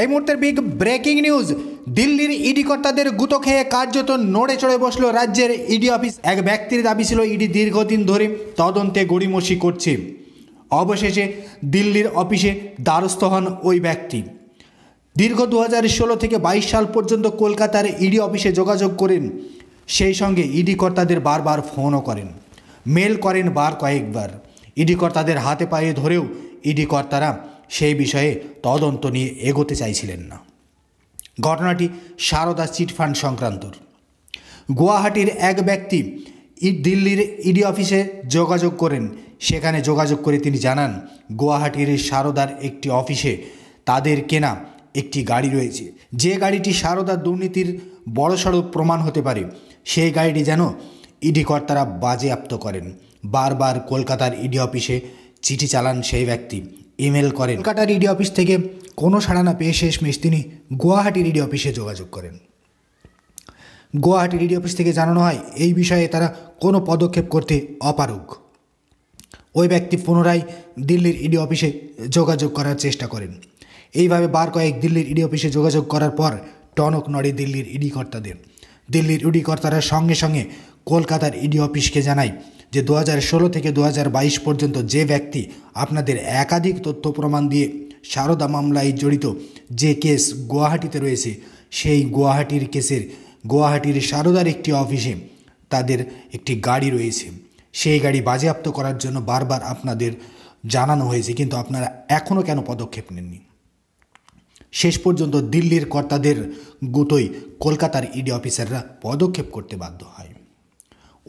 এই মুহূর্তের big breaking news দিল্লির ইডি কর্তাদের গুঁতো খেয়ে কার্যত নড়ে চড়ে বসলো রাজ্যের ইডি অফিস এক ব্যক্তির দাবি ছিল ইডি দীর্ঘদিন ধরে তদন্তে গড়িমসি করছে অবশেষে দিল্লির অফিসে দ্বারস্থ হন ওই ব্যক্তি দীর্ঘ দু থেকে ২২ সাল পর্যন্ত কলকাতার ইডি অফিসে যোগাযোগ করেন সেই সঙ্গে ইডি কর্তাদের বারবার ফোনও করেন মেল করেন বার কয়েকবার ইডি কর্তাদের হাতে পায়ে ধরেও ইডি কর্তারা সেই বিষয়ে তদন্ত নিয়ে এগোতে চাইছিলেন না ঘটনাটি সারদা চিটফান্ড সংক্রান্তর গুয়াহাটির এক ব্যক্তি দিল্লির ইডি অফিসে যোগাযোগ করেন সেখানে যোগাযোগ করে তিনি জানান গুয়াহাটির সারদার একটি অফিসে তাদের কেনা একটি গাড়ি রয়েছে যে গাড়িটি সারদা দুর্নীতির বড়সড় প্রমাণ হতে পারে সেই গাড়িটি যেন ইডি কর্তারা বাজেয়াপ্ত করেন বারবার কলকাতার ইডি অফিসে চিঠি চালান সেই ব্যক্তি ইমেল করেন কলকাতা ইডি অফিস থেকে কোনো সাড়া না পেয়ে শেষমেশ তিনি গুয়াহাটি ইডি অফিসে যোগাযোগ করেন গুয়াহাটি ইডি অফিস থেকে জানানো হয় এই বিষয়ে তারা কোনো পদক্ষেপ করতে অপারগ ওই ব্যক্তি পুনরায় দিল্লির ইডি অফিসে যোগাযোগ করার চেষ্টা করেন এইভাবে বার কয়েক দিল্লির ইডি অফিসে যোগাযোগ করার পর টনক নড়ে দিল্লির ইডি কর্তাদের দিল্লির ইডি কর্তারা সঙ্গে সঙ্গে কলকাতার ইডি অফিসকে জানায় যে দু থেকে দু পর্যন্ত যে ব্যক্তি আপনাদের একাধিক তথ্য প্রমাণ দিয়ে সারদা মামলায় জড়িত যে কেস গুয়াহাটিতে রয়েছে সেই গুয়াহাটির কেসের গুয়াহাটির সারদার একটি অফিসে তাদের একটি গাড়ি রয়েছে সেই গাড়ি বাজেয়াপ্ত করার জন্য বারবার আপনাদের জানানো হয়েছে কিন্তু আপনারা এখনও কেন পদক্ষেপ নেননি শেষ পর্যন্ত দিল্লির কর্তাদের গুতোই কলকাতার ইডি অফিসাররা পদক্ষেপ করতে বাধ্য হয়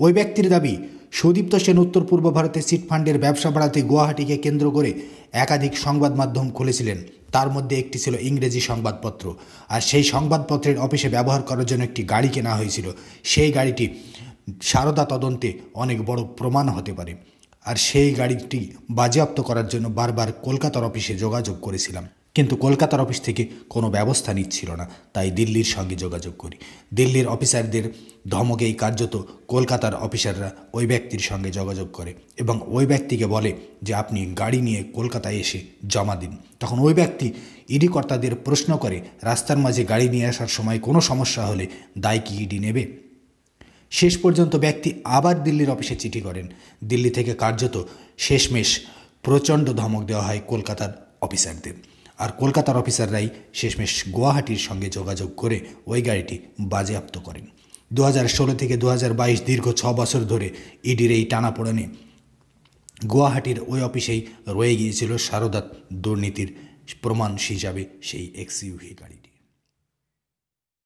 ওই ব্যক্তির দাবি সুদীপ্ত সেন উত্তর পূর্ব ভারতে সিট ফান্ডের ব্যবসা বাড়াতে গুয়াহাটিকে কেন্দ্র করে একাধিক সংবাদ মাধ্যম খুলেছিলেন তার মধ্যে একটি ছিল ইংরেজি সংবাদপত্র আর সেই সংবাদপত্রের অফিসে ব্যবহার করার জন্য একটি গাড়ি কেনা হয়েছিল সেই গাড়িটি সারদা তদন্তে অনেক বড় প্রমাণ হতে পারে আর সেই গাড়িটি বাজেয়াপ্ত করার জন্য বারবার কলকাতার অফিসে যোগাযোগ করেছিলাম কিন্তু কলকাতার অফিস থেকে কোনো ব্যবস্থা নিচ্ছিল না তাই দিল্লির সঙ্গে যোগাযোগ করি দিল্লির অফিসারদের ধমকেই কার্যত কলকাতার অফিসাররা ওই ব্যক্তির সঙ্গে যোগাযোগ করে এবং ওই ব্যক্তিকে বলে যে আপনি গাড়ি নিয়ে কলকাতায় এসে জমা দিন তখন ওই ব্যক্তি ইডি কর্তাদের প্রশ্ন করে রাস্তার মাঝে গাড়ি নিয়ে আসার সময় কোনো সমস্যা হলে দায় কি ইডি নেবে শেষ পর্যন্ত ব্যক্তি আবার দিল্লির অফিসে চিঠি করেন দিল্লি থেকে কার্যত শেষমেশ প্রচণ্ড ধমক দেওয়া হয় কলকাতার অফিসারদের আর কলকাতার অফিসাররাই শেষমেশ গুয়াহাটির সঙ্গে যোগাযোগ করে ওই গাড়িটি বাজেয়াপ্ত করেন দু ষোলো থেকে দু দীর্ঘ ছ বছর ধরে ইডির এই টানাপোড়নে গুয়াহাটির ওই অফিসেই রয়ে গিয়েছিল শারদাত দুর্নীতির প্রমাণ হিসাবে সেই এক্সইউভি গাড়িটি